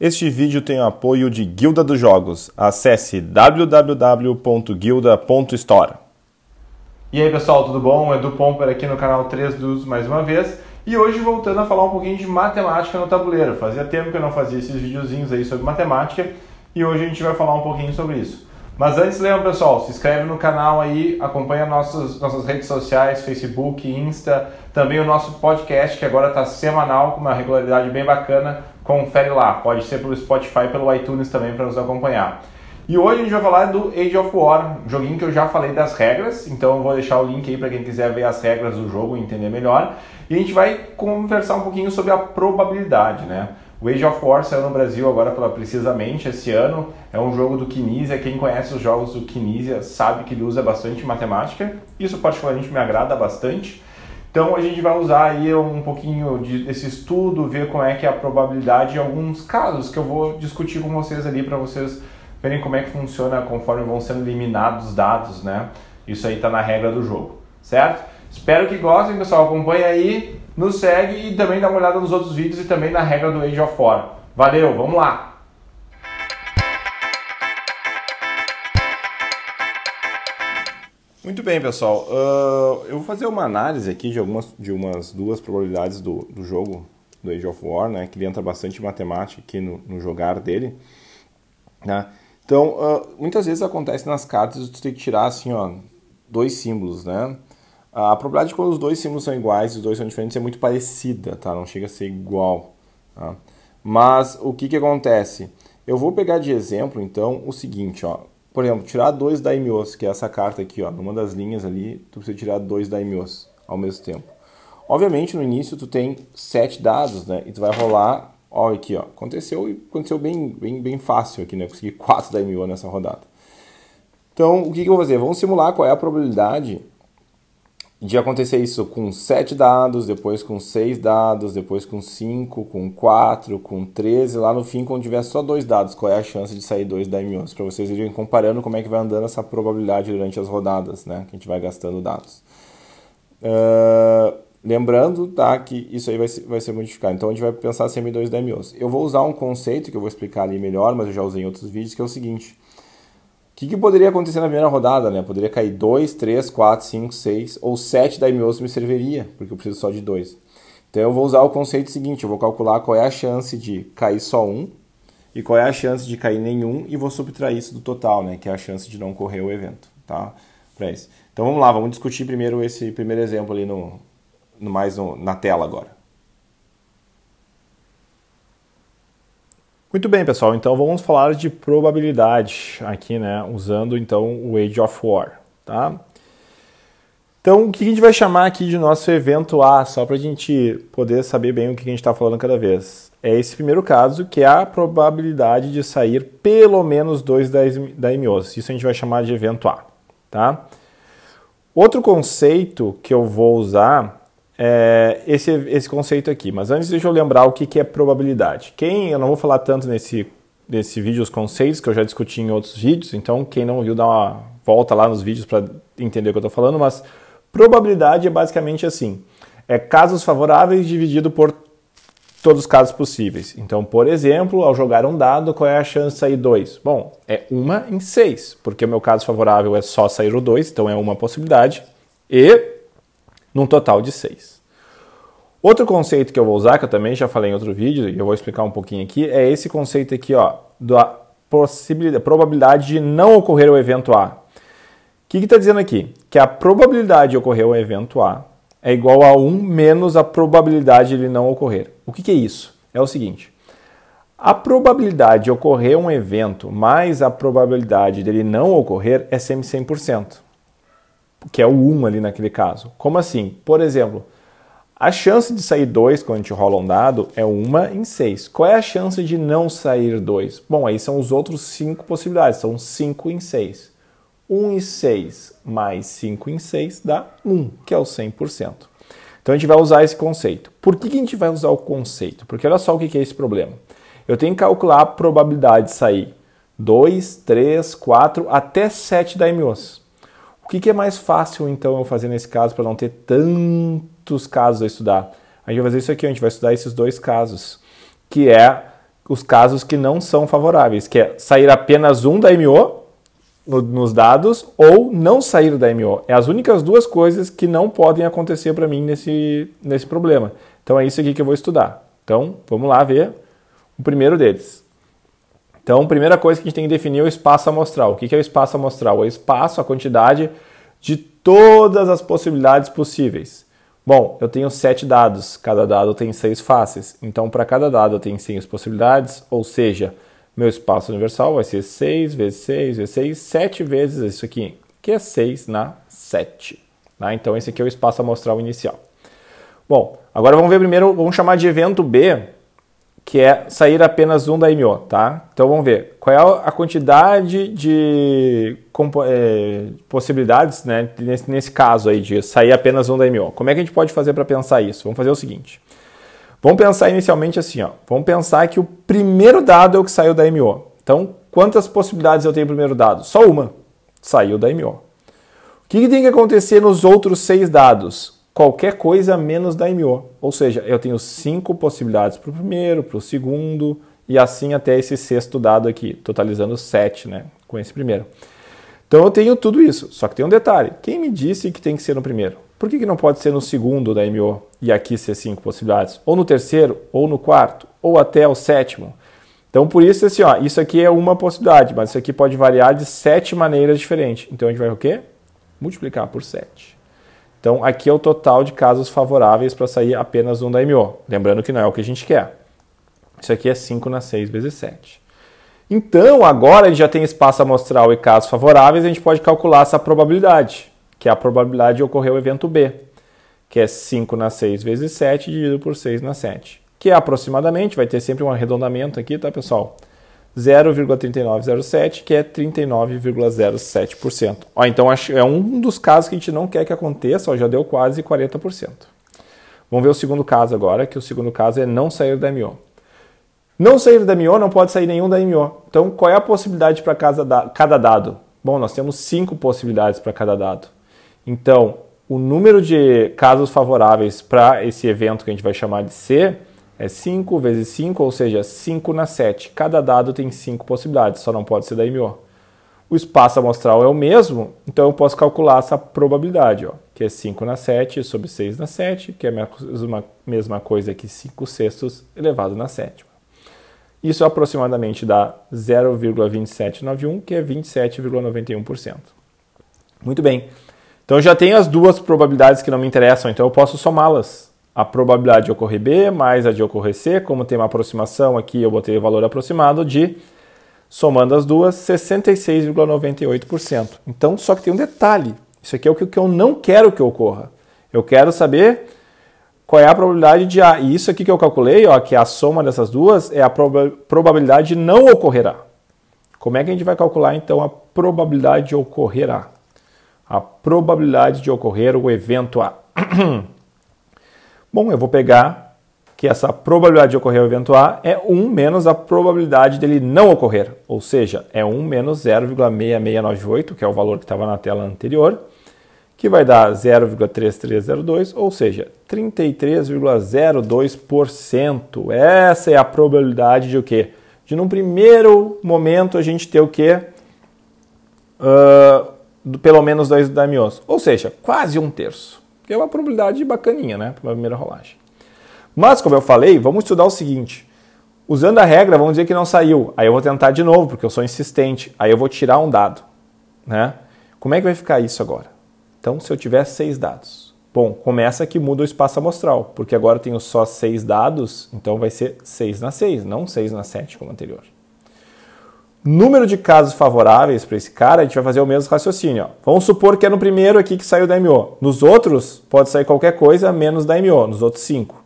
Este vídeo tem o apoio de Guilda dos Jogos. Acesse www.guilda.store. E aí pessoal, tudo bom? Edu Pomper aqui no canal 3 dos mais uma vez. E hoje voltando a falar um pouquinho de matemática no tabuleiro. Fazia tempo que eu não fazia esses videozinhos aí sobre matemática e hoje a gente vai falar um pouquinho sobre isso. Mas antes, lembra pessoal, se inscreve no canal aí, acompanha nossas, nossas redes sociais, Facebook, Insta, também o nosso podcast que agora está semanal com uma regularidade bem bacana, confere lá. Pode ser pelo Spotify, pelo iTunes também para nos acompanhar. E hoje a gente vai falar do Age of War, um joguinho que eu já falei das regras, então eu vou deixar o link aí para quem quiser ver as regras do jogo e entender melhor. E a gente vai conversar um pouquinho sobre a probabilidade, né? O Age of War saiu no Brasil agora pela, precisamente esse ano. É um jogo do Kinesia. Quem conhece os jogos do Kinesia sabe que ele usa bastante matemática. Isso particularmente me agrada bastante. Então a gente vai usar aí um pouquinho de, desse estudo, ver como é que é a probabilidade em alguns casos que eu vou discutir com vocês ali para vocês verem como é que funciona conforme vão sendo eliminados os dados, né? Isso aí está na regra do jogo, certo? Espero que gostem, pessoal. Acompanha aí, nos segue e também dá uma olhada nos outros vídeos e também na regra do Age of War. Valeu, vamos lá! Muito bem, pessoal. Uh, eu vou fazer uma análise aqui de algumas de umas duas probabilidades do, do jogo do Age of War, né? Que ele entra bastante matemática aqui no, no jogar dele, né? Então, uh, muitas vezes acontece nas cartas tu tem que tirar assim, ó, dois símbolos, né? A probabilidade de quando os dois símbolos são iguais e os dois são diferentes é muito parecida, tá? Não chega a ser igual. Tá? Mas o que, que acontece? Eu vou pegar de exemplo, então, o seguinte, ó. Por exemplo, tirar dois daimyos, que é essa carta aqui, ó. Numa das linhas ali, tu precisa tirar dois daimyos ao mesmo tempo. Obviamente, no início, tu tem sete dados, né? E tu vai rolar, ó, aqui, ó. Aconteceu e aconteceu bem, bem, bem fácil aqui, né? consegui quatro daimyos nessa rodada. Então, o que, que eu vou fazer? Vamos simular qual é a probabilidade de acontecer isso com sete dados, depois com seis dados, depois com cinco, com quatro, com 13, lá no fim, quando tiver só dois dados, qual é a chance de sair dois daimyons? Para vocês irem comparando como é que vai andando essa probabilidade durante as rodadas, né? Que a gente vai gastando dados. Uh, lembrando, tá? Que isso aí vai, vai ser modificado. Então a gente vai pensar semi dois daimyons. Eu vou usar um conceito que eu vou explicar ali melhor, mas eu já usei em outros vídeos, que é o seguinte que, que poderia acontecer na primeira rodada, né? Poderia cair 2, 3, 4, 5, 6 ou 7 daimyos me serviria, porque eu preciso só de 2. Então eu vou usar o conceito seguinte, eu vou calcular qual é a chance de cair só um e qual é a chance de cair nenhum e vou subtrair isso do total, né, que é a chance de não correr o evento, tá? Para isso. Então vamos lá, vamos discutir primeiro esse primeiro exemplo ali no, no mais no, na tela agora. Muito bem, pessoal. Então vamos falar de probabilidade aqui, né? Usando então o Age of War, tá? Então o que a gente vai chamar aqui de nosso evento A, só para a gente poder saber bem o que a gente está falando cada vez. É esse primeiro caso que é a probabilidade de sair pelo menos dois da MOS. Isso a gente vai chamar de evento A, tá? Outro conceito que eu vou usar é, esse, esse conceito aqui. Mas antes, deixa eu lembrar o que, que é probabilidade. Quem, eu não vou falar tanto nesse, nesse vídeo os conceitos, que eu já discuti em outros vídeos, então quem não viu, dá uma volta lá nos vídeos para entender o que eu estou falando, mas probabilidade é basicamente assim: é casos favoráveis dividido por todos os casos possíveis. Então, por exemplo, ao jogar um dado, qual é a chance de sair dois? Bom, é uma em seis, porque o meu caso favorável é só sair o dois, então é uma possibilidade. E num total de 6. Outro conceito que eu vou usar, que eu também já falei em outro vídeo, e eu vou explicar um pouquinho aqui, é esse conceito aqui, ó, da possibilidade, probabilidade de não ocorrer o evento A. O que está dizendo aqui? Que a probabilidade de ocorrer o evento A é igual a 1 menos a probabilidade de ele não ocorrer. O que, que é isso? É o seguinte, a probabilidade de ocorrer um evento mais a probabilidade dele não ocorrer é sempre 100% que é o 1 ali naquele caso. Como assim? Por exemplo, a chance de sair 2 quando a gente rola um dado é 1 em 6. Qual é a chance de não sair 2? Bom, aí são os outros 5 possibilidades, são 5 em 6. 1 em 6 mais 5 em 6 dá 1, que é o 100%. Então a gente vai usar esse conceito. Por que, a gente vai usar o conceito? Porque olha só o que, que é esse problema. Eu tenho que calcular a probabilidade de sair 2, 3, 4, até 7 daimyos. O que, que é mais fácil então eu fazer nesse caso para não ter tantos casos a estudar? A gente vai fazer isso aqui, a gente vai estudar esses dois casos, que é os casos que não são favoráveis, que é sair apenas um da MO nos dados ou não sair da MO. É as únicas duas coisas que não podem acontecer para mim nesse, nesse problema. Então é isso aqui que eu vou estudar. Então vamos lá ver o primeiro deles. Então, primeira coisa que a gente tem que definir é o espaço amostral. O que é o espaço amostral? É o espaço, a quantidade de todas as possibilidades possíveis. Bom, eu tenho sete dados, cada dado tem seis faces. Então, para cada dado eu tenho seis possibilidades, ou seja, meu espaço universal vai ser 6 vezes 6 vezes 6, 7 vezes isso aqui, que é 6 na 7. Tá? Então, esse aqui é o espaço amostral inicial. Bom, agora vamos ver primeiro, vamos chamar de evento B que é sair apenas um da MO, tá? Então vamos ver qual é a quantidade de é, possibilidades, né? Nesse, nesse, caso aí de sair apenas um da MO. Como é que a gente pode fazer para pensar isso? Vamos fazer o seguinte. Vamos pensar inicialmente assim, ó. Vamos pensar que o primeiro dado é o que saiu da MO. Então, quantas possibilidades eu tenho no primeiro dado? Só uma. Saiu da MO. O que, que tem que acontecer nos outros seis dados? qualquer coisa menos da MO. Ou seja, eu tenho cinco possibilidades para o primeiro, para o segundo e assim até esse sexto dado aqui, totalizando sete, né, com esse primeiro. Então eu tenho tudo isso, só que tem um detalhe. Quem me disse que tem que ser no primeiro? Por que, que não pode ser no segundo da MO e aqui ser cinco possibilidades? Ou no terceiro, ou no quarto, ou até o sétimo? Então, por isso, assim, ó, isso aqui é uma possibilidade, mas isso aqui pode variar de sete maneiras diferentes. Então, a gente vai o quê? Multiplicar por sete. Então, aqui é o total de casos favoráveis para sair apenas um da MO. Lembrando que não é o que a gente quer. Isso aqui é 5 na 6 vezes 7. Então, agora a gente já tem espaço amostral e casos favoráveis, a gente pode calcular essa probabilidade, que é a probabilidade de ocorrer o evento B, que é 5 na 6 vezes 7 dividido por 6 na 7, que é aproximadamente, vai ter sempre um arredondamento aqui, tá pessoal? 0,3907, que é 39,07%. Ó, então é um dos casos que a gente não quer que aconteça, ó, já deu quase 40%. Vamos ver o segundo caso agora, que o segundo caso é não sair da MO. Não sair da MO não pode sair nenhum da MO. Então qual é a possibilidade para cada dado? Bom, nós temos cinco possibilidades para cada dado. Então, o número de casos favoráveis para esse evento que a gente vai chamar de C é 5 vezes 5, ou seja, 5 na 7. Cada dado tem 5 possibilidades, só não pode ser da MO. O espaço amostral é o mesmo, então eu posso calcular essa probabilidade, ó, que é 5 na 7 sobre 6 na 7, que é a mesma coisa que 5 sextos elevado na sétima. Isso é aproximadamente dá 0,2791, que é 27,91%. Muito bem. Então eu já tenho as duas probabilidades que não me interessam, então eu posso somá-las a probabilidade de ocorrer B mais a de ocorrer C, como tem uma aproximação aqui, eu botei o valor aproximado de, somando as duas, 66,98%. Então, só que tem um detalhe, isso aqui é o que eu não quero que ocorra. Eu quero saber qual é a probabilidade de A. E isso aqui que eu calculei, ó, que é a soma dessas duas é a probabilidade de não ocorrerá. Como é que a gente vai calcular então a probabilidade de ocorrer A? A probabilidade de ocorrer o evento A. Bom, eu vou pegar que essa probabilidade de ocorrer o evento A é 1 menos a probabilidade dele não ocorrer, ou seja, é 1 menos 0,6698, que é o valor que estava na tela anterior, que vai dar 0,3302, ou seja, 33,02%. Essa é a probabilidade de o quê? De num primeiro momento a gente ter o quê? Uh, pelo menos dois daimios, ou seja, quase um terço que é uma probabilidade bacaninha, né, para a primeira rolagem. Mas, como eu falei, vamos estudar o seguinte. Usando a regra, vamos dizer que não saiu. Aí eu vou tentar de novo, porque eu sou insistente. Aí eu vou tirar um dado. Né? Como é que vai ficar isso agora? Então, se eu tiver seis dados. Bom, começa que muda o espaço amostral, porque agora eu tenho só seis dados, então vai ser seis na seis, não seis na sete como anterior número de casos favoráveis para esse cara, a gente vai fazer o mesmo raciocínio. Ó. Vamos supor que é no primeiro aqui que saiu da MO. Nos outros, pode sair qualquer coisa menos da MO, nos outros cinco.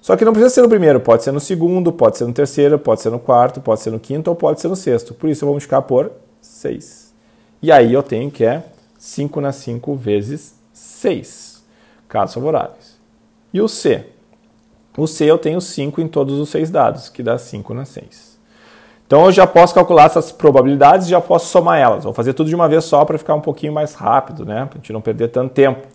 Só que não precisa ser no primeiro, pode ser no segundo, pode ser no terceiro, pode ser no quarto, pode ser no quinto ou pode ser no sexto. Por isso eu vou multiplicar por 6. E aí eu tenho que é 5 na 5 vezes 6 casos favoráveis. E o C? O C eu tenho 5 em todos os 6 dados, que dá 5 na 6. Então eu já posso calcular essas probabilidades e já posso somar elas. Vou fazer tudo de uma vez só para ficar um pouquinho mais rápido, né? Para a gente não perder tanto tempo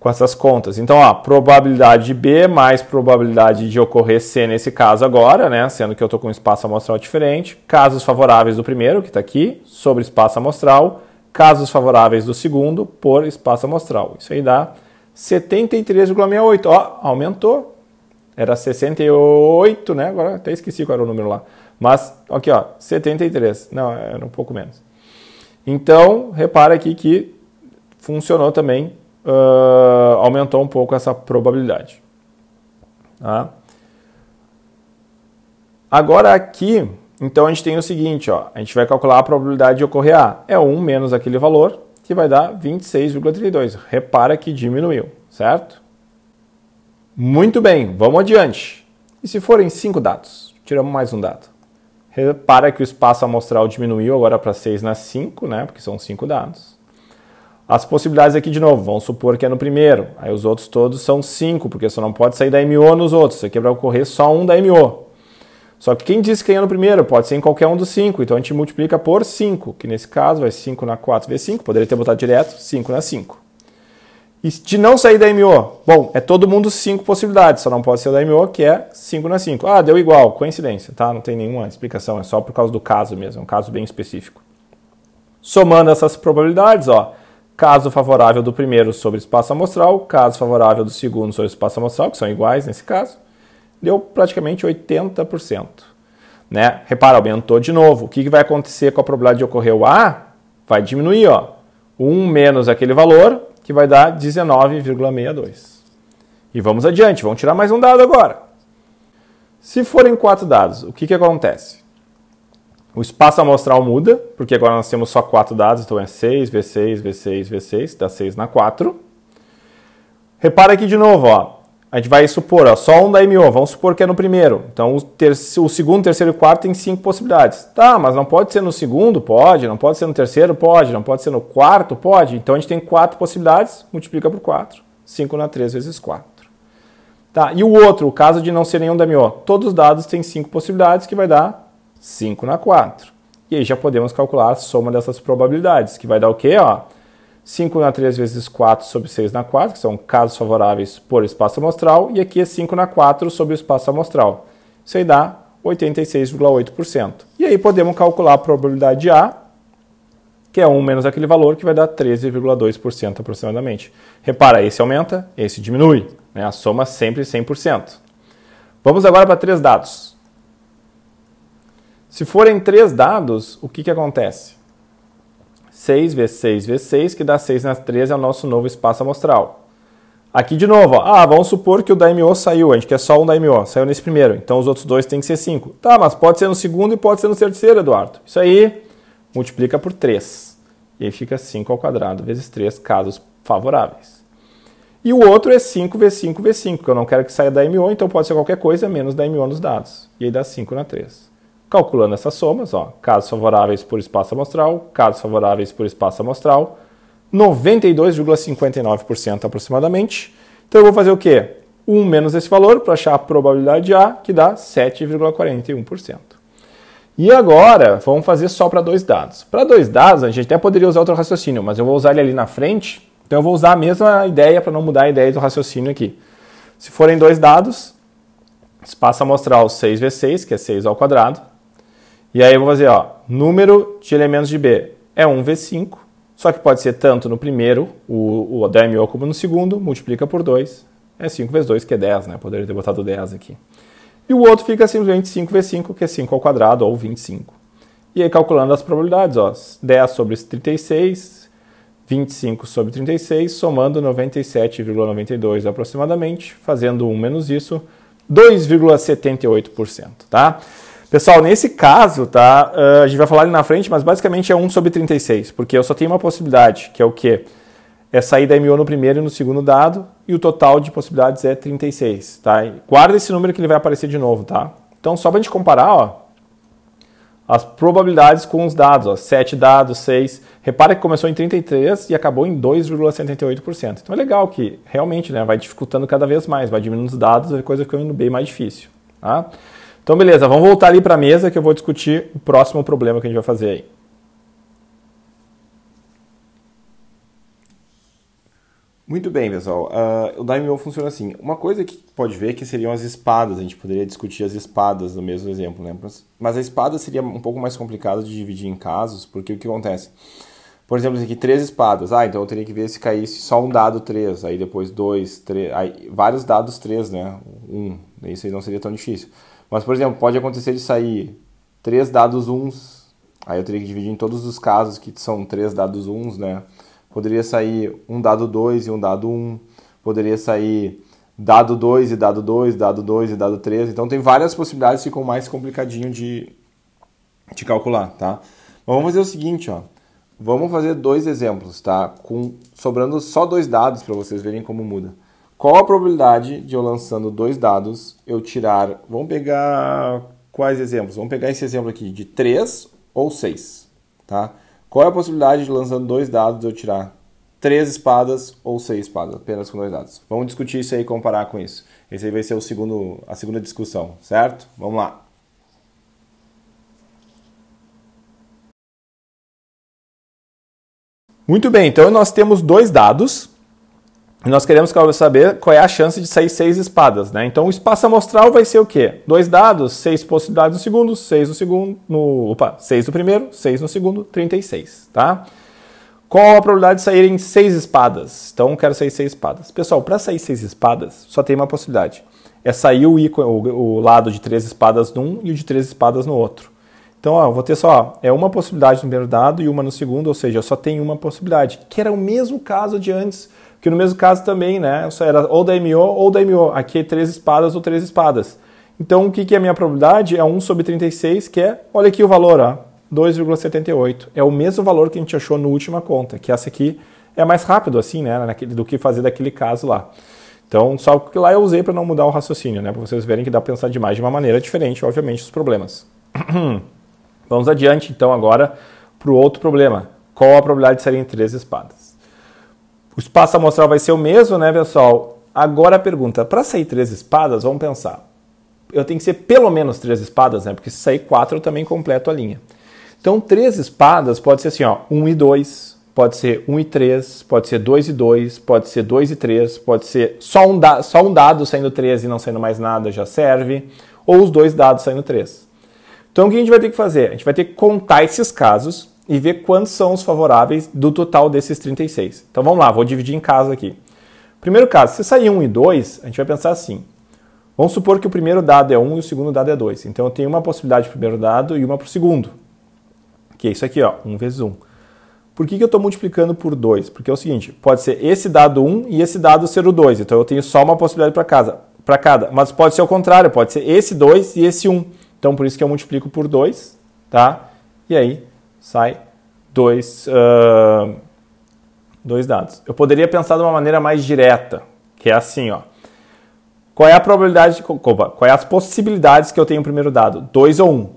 com essas contas. Então, ó, probabilidade de B mais probabilidade de ocorrer C nesse caso agora, né? Sendo que eu estou com um espaço amostral diferente. Casos favoráveis do primeiro, que está aqui, sobre espaço amostral. Casos favoráveis do segundo por espaço amostral. Isso aí dá 73,68. Ó, aumentou. Era 68, né? Agora até esqueci qual era o número lá. Mas, aqui ó, 73, não, é, era um pouco menos. Então, repara aqui que funcionou também, uh, aumentou um pouco essa probabilidade. Tá? Agora aqui, então a gente tem o seguinte, ó, a gente vai calcular a probabilidade de ocorrer A. É 1 menos aquele valor, que vai dar 26,32. Repara que diminuiu, certo? Muito bem, vamos adiante. E se forem cinco dados? Tiramos mais um dado repara que o espaço amostral diminuiu agora para 6 na 5, né? Porque são 5 dados. As possibilidades aqui de novo, vamos supor que é no primeiro, aí os outros todos são 5, porque só não pode sair da MO nos outros, isso aqui é para ocorrer só um da MO. Só que quem disse que é no primeiro pode ser em qualquer um dos 5, então a gente multiplica por 5, que nesse caso vai 5 na 4 vezes 5, poderia ter botado direto 5 na 5. E de não sair da MO, bom, é todo mundo cinco possibilidades, só não pode ser da MO, que é 5 na 5. Ah, deu igual, coincidência, tá? Não tem nenhuma explicação, é só por causa do caso mesmo, é um caso bem específico. Somando essas probabilidades, ó, caso favorável do primeiro sobre espaço amostral, caso favorável do segundo sobre espaço amostral, que são iguais nesse caso, deu praticamente 80%. Né? Repara, aumentou de novo. O que, que vai acontecer com a probabilidade de ocorrer o A? Vai diminuir, ó. 1 menos aquele valor, que vai dar 19,62. E vamos adiante, vamos tirar mais um dado agora. Se forem quatro dados, o que, que acontece? O espaço amostral muda, porque agora nós temos só quatro dados, então é 6, V6, V6, V6, dá 6 na 4. Repara aqui de novo, ó a gente vai supor, ó, só um da MO, vamos supor que é no primeiro. Então o, terceiro, o segundo, terceiro e quarto tem cinco possibilidades. Tá, mas não pode ser no segundo? Pode. Não pode ser no terceiro? Pode. Não pode ser no quarto? Pode. Então a gente tem quatro possibilidades, multiplica por quatro. 5 na 3 vezes 4. Tá, e o outro, o caso de não ser nenhum da MO, todos os dados têm cinco possibilidades, que vai dar 5 na 4. E aí já podemos calcular a soma dessas probabilidades, que vai dar o quê? Ó, 5 na 3 vezes 4 sobre 6 na 4, que são casos favoráveis por espaço amostral, e aqui é 5 na 4 sobre o espaço amostral. Isso aí dá 86,8%. E aí podemos calcular a probabilidade de A, que é 1 menos aquele valor, que vai dar 13,2% aproximadamente. Repara, esse aumenta, esse diminui. Né? A soma sempre 100%. Vamos agora para três dados. Se forem três dados, o que, que acontece? 6 vezes 6 vezes 6, que dá 6 nas 13, é o nosso novo espaço amostral. Aqui de novo, ó. ah, vamos supor que o daimyo saiu, a gente quer é só um daimyo, saiu nesse primeiro, então os outros dois têm que ser 5. Tá, mas pode ser no segundo e pode ser no terceiro, Eduardo. Isso aí, multiplica por 3. E aí fica 5 ao quadrado vezes 3, casos favoráveis. E o outro é 5 vezes 5 vezes 5, que eu não quero que saia daimyo, então pode ser qualquer coisa menos daimyo nos dados. E aí dá 5 na 3. Calculando essas somas, ó, casos favoráveis por espaço amostral, casos favoráveis por espaço amostral, 92,59% aproximadamente. Então eu vou fazer o quê? 1 menos esse valor para achar a probabilidade A, que dá 7,41%. E agora, vamos fazer só para dois dados. Para dois dados, a gente até poderia usar outro raciocínio, mas eu vou usar ele ali na frente. Então eu vou usar a mesma ideia para não mudar a ideia do raciocínio aqui. Se forem dois dados, espaço amostral 6 vezes 6, que é 6 ao quadrado, e aí eu vou fazer, ó, número de elementos de B é 1v5, só que pode ser tanto no primeiro, o, o DMO como no segundo, multiplica por 2, é 5 vezes 2, que é 10, né? Poderia ter botado 10 aqui. E o outro fica simplesmente 5 vezes 5, que é 5 ao quadrado, ou 25. E aí, calculando as probabilidades, ó, 10 sobre 36, 25 sobre 36, somando 97,92 aproximadamente, fazendo 1 menos isso, 2,78%, tá? Pessoal, nesse caso, tá? Eh, a gente vai falar ali na frente, mas basicamente é 1 sobre 36, porque eu só tenho uma possibilidade, que é o quê? É sair da MO no primeiro e no segundo dado, e o total de possibilidades é 36, tá? E guarda esse número que ele vai aparecer de novo, tá? Então, só pra gente comparar, ó, as probabilidades com os dados, ó, 7 dados, 6. Repara que começou em 33 e acabou em 2,78%. Então é legal que realmente, né, vai dificultando cada vez mais, vai diminuindo os dados, a é coisa ficando bem mais difícil, tá? Então, beleza, vamos voltar ali para a mesa que eu vou discutir o próximo problema que a gente vai fazer aí. Muito bem, pessoal. Uh, o Daimyo funciona assim. Uma coisa que pode ver é que seriam as espadas. A gente poderia discutir as espadas no mesmo exemplo, né? Mas a espada seria um pouco mais complicada de dividir em casos, porque o que acontece? Por exemplo, aqui, três espadas. Ah, então eu teria que ver se caísse só um dado 3, aí depois dois, três... Aí, vários dados 3, né? Um. Isso aí não seria tão difícil. Mas, por exemplo, pode acontecer de sair três dados uns, aí eu teria que dividir em todos os casos que são três dados uns, né? Poderia sair um dado 2 e um dado 1, um. poderia sair dado 2 e dado 2, dado 2 e dado 3. Então tem várias possibilidades que ficam mais complicadinho de, de calcular, tá? Mas vamos fazer o seguinte, ó. Vamos fazer dois exemplos, tá? Com, sobrando só dois dados para vocês verem como muda. Qual a probabilidade de eu lançando dois dados, eu tirar. Vamos pegar quais exemplos? Vamos pegar esse exemplo aqui de 3 ou 6. Tá? Qual é a possibilidade de lançando dois dados eu tirar três espadas ou seis espadas, apenas com dois dados? Vamos discutir isso aí e comparar com isso. Esse aí vai ser o segundo, a segunda discussão, certo? Vamos lá. Muito bem, então nós temos dois dados nós queremos saber qual é a chance de sair seis espadas, né? Então o espaço amostral vai ser o quê? Dois dados, seis possibilidades no segundo, seis no segundo, no, opa, seis no primeiro, seis no segundo, 36, tá? Qual a probabilidade de saírem seis espadas? Então quero sair seis espadas. Pessoal, para sair seis espadas, só tem uma possibilidade. É sair o, ícone, o, o lado de três espadas num e o de três espadas no outro. Então, ó, vou ter só ó, é uma possibilidade no primeiro dado e uma no segundo, ou seja, só tem uma possibilidade, que era o mesmo caso de antes que no mesmo caso também, né? Só era ou da MO ou da MO. Aqui é três espadas ou três espadas. Então, o que, que é a minha probabilidade? É 1 sobre 36, que é, olha aqui o valor, 2,78. É o mesmo valor que a gente achou na última conta, que essa aqui é mais rápido, assim, né? Naquele, do que fazer daquele caso lá. Então, só que lá eu usei para não mudar o raciocínio, né? Para vocês verem que dá para pensar demais de uma maneira diferente, obviamente, os problemas. Vamos adiante, então, agora para o outro problema. Qual a probabilidade de serem três espadas? O espaço amostral vai ser o mesmo, né, pessoal? Agora a pergunta, para sair três espadas, vamos pensar. Eu tenho que ser pelo menos três espadas, né? Porque se sair quatro, eu também completo a linha. Então, três espadas pode ser assim, ó, um e dois, pode ser um e três, pode ser dois e dois, pode ser dois e três, pode ser só um, da só um dado saindo três e não saindo mais nada já serve, ou os dois dados saindo três. Então, o que a gente vai ter que fazer? A gente vai ter que contar esses casos e ver quantos são os favoráveis do total desses 36. Então vamos lá, vou dividir em casos aqui. Primeiro caso, se sair 1 e 2, a gente vai pensar assim. Vamos supor que o primeiro dado é 1 e o segundo dado é 2. Então eu tenho uma possibilidade para o primeiro dado e uma para o segundo. Que é isso aqui, ó, 1 vezes 1. Por que, que eu estou multiplicando por 2? Porque é o seguinte, pode ser esse dado 1 e esse dado ser o 2. Então eu tenho só uma possibilidade para para cada. Mas pode ser o contrário, pode ser esse 2 e esse 1. Então por isso que eu multiplico por 2, tá? E aí sai dois, uh, dois dados. Eu poderia pensar de uma maneira mais direta, que é assim, ó. Qual é a probabilidade, opa, qual é as possibilidades que eu tenho o primeiro dado? 2 ou 1. Um.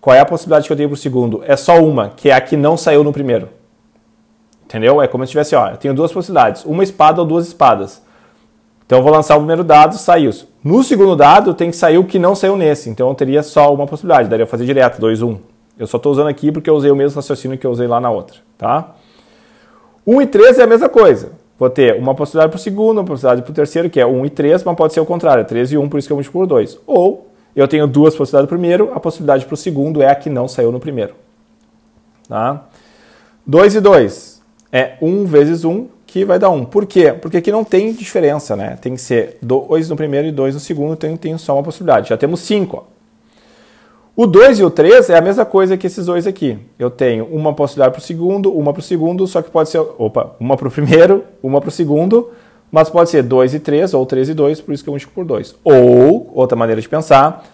Qual é a possibilidade que eu tenho para o segundo? É só uma, que é a que não saiu no primeiro. Entendeu? É como se tivesse, ó, eu tenho duas possibilidades, uma espada ou duas espadas. Então eu vou lançar o primeiro dado, saiu. No segundo dado tem que sair o que não saiu nesse. Então eu teria só uma possibilidade, daria fazer direto, 2, 1. Um. Eu só estou usando aqui porque eu usei o mesmo raciocínio que eu usei lá na outra, tá? 1 e 3 é a mesma coisa. Vou ter uma possibilidade para o segundo, uma possibilidade para o terceiro, que é 1 e 3, mas pode ser o contrário, é 3 e 1, por isso que eu multiplico por 2. Ou eu tenho duas possibilidades para o primeiro, a possibilidade para o segundo é a que não saiu no primeiro. Tá? 2 e 2 é 1 vezes 1, que vai dar 1. Por quê? Porque aqui não tem diferença, né? Tem que ser 2 no primeiro e 2 no segundo, então eu tenho só uma possibilidade. Já temos 5, o 2 e o 3 é a mesma coisa que esses dois aqui. Eu tenho uma possibilidade para o segundo, uma para o segundo, só que pode ser. Opa, uma para o primeiro, uma para o segundo, mas pode ser 2 e 3 ou 3 e 2, por isso que eu multiplico por 2. Ou, outra maneira de pensar,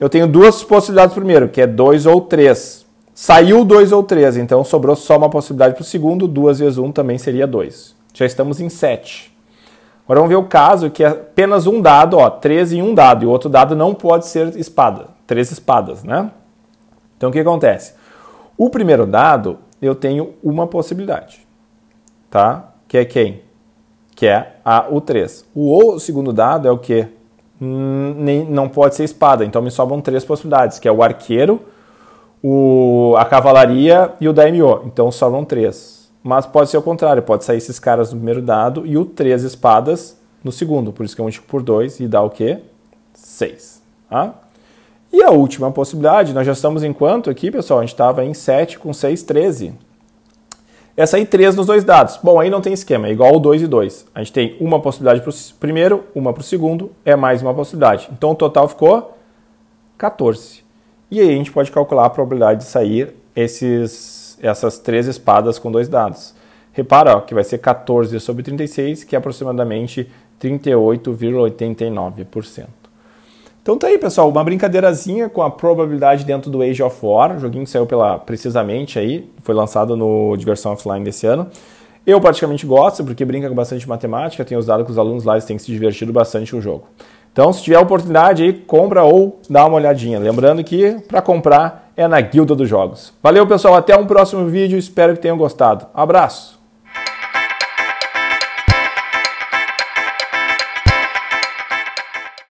eu tenho duas possibilidades para o primeiro, que é 2 ou 3. Saiu 2 ou 3, então sobrou só uma possibilidade para o segundo, 2 vezes 1 um também seria 2. Já estamos em 7. Agora vamos ver o caso que é apenas um dado, ó, 13 em um dado, e o outro dado não pode ser espada três espadas, né? Então o que acontece? O primeiro dado eu tenho uma possibilidade, tá? Que é quem? Que é a, o 3. O, o segundo dado é o que? Hum, nem, não pode ser espada, então me sobram três possibilidades, que é o arqueiro, o, a cavalaria e o daimyo. Então sobram três. Mas pode ser o contrário, pode sair esses caras no primeiro dado e o três espadas no segundo. Por isso que eu multiplico por dois e dá o quê? Seis. Tá? E a última possibilidade, nós já estamos em quanto aqui, pessoal? A gente estava em 7 com 6, 13. Essa aí 3 nos dois dados. Bom, aí não tem esquema, é igual 2 e 2. A gente tem uma possibilidade para o primeiro, uma para o segundo, é mais uma possibilidade. Então o total ficou 14. E aí a gente pode calcular a probabilidade de sair esses, essas três espadas com dois dados. Repara ó, que vai ser 14 sobre 36, que é aproximadamente 38,89%. Então tá aí, pessoal, uma brincadeirazinha com a probabilidade dentro do Age of War, joguinho que saiu pela precisamente aí, foi lançado no Diversão Offline desse ano. Eu particularmente gosto, porque brinca com bastante matemática, tenho usado com os alunos lá, eles têm se divertido bastante o jogo. Então, se tiver a oportunidade aí, compra ou dá uma olhadinha. Lembrando que para comprar é na Guilda dos Jogos. Valeu, pessoal, até um próximo vídeo, espero que tenham gostado. Abraço!